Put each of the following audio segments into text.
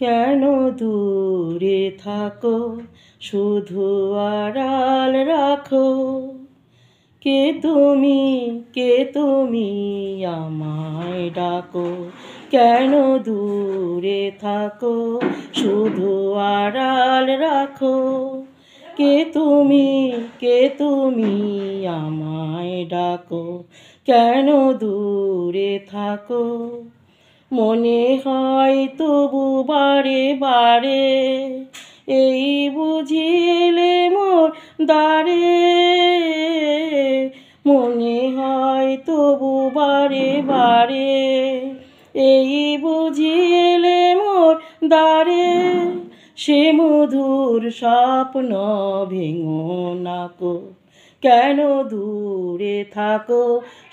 কেন দূরে থাকো শুধু আড়াল রাখো কে তুমি কে তুমি আমায় ডাকো কেন দূরে থাকো শুধু আড়াল রাখো কে তুমি কে তুমি আমায় ডাকো কেন দূরে থাকো মনে হয় তবু বারে বারে এই বুঝিলে মোর দ্বারে বারে এই বুঝিলে মোর দ্বারে সে মধুর স্বপ্ন ভেঙো নাকো কেন দূরে থাকো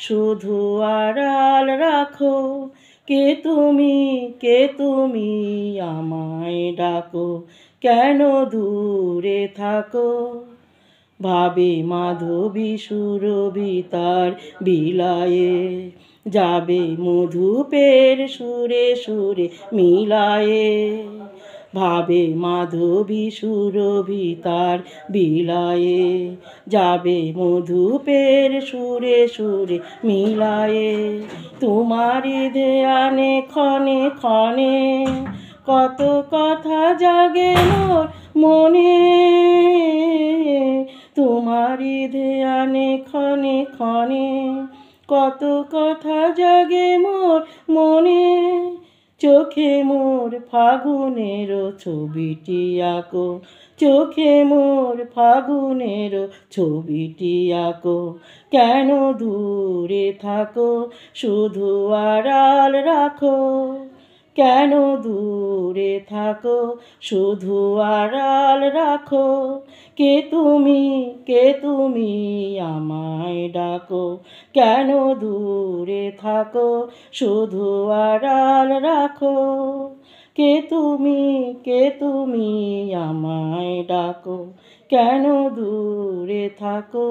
শুধু আড়াল রাখো কে তুমি কে তুমি আমায় ডাকো কেন দূরে থাকো ভাবে মাধবী সুরবি তার বিলায়ে যাবে মধুপের সুরে সুরে মিলায়ে ভাবে মাধবী সুরভি তার বিলায়ে যাবে মধুপের সুরে সুরে মিলায়ে তোমারি দেয়ানে ক্ষণে ক্ষণে কত কথা জাগে মোর মনে তোমার দেয়ানে ক্ষণে ক্ষণে কত কথা জাগে মোর মনে চোখে মোর ফাগুনের ছবিটি আঁকো চোখে মোর ফাগুনের ছবিটি আঁকো কেন দূরে থাকো শুধু আড়াল রাখো কেন দূরে থাকো শুধু আড়াল রাখো কে তুমি কে তুমি আমায় ডাকো কেন দূরে থাকো শুধু আড়াল রাখো কে তুমি কে তুমি আমায় ডাকো কেন দূরে থাকো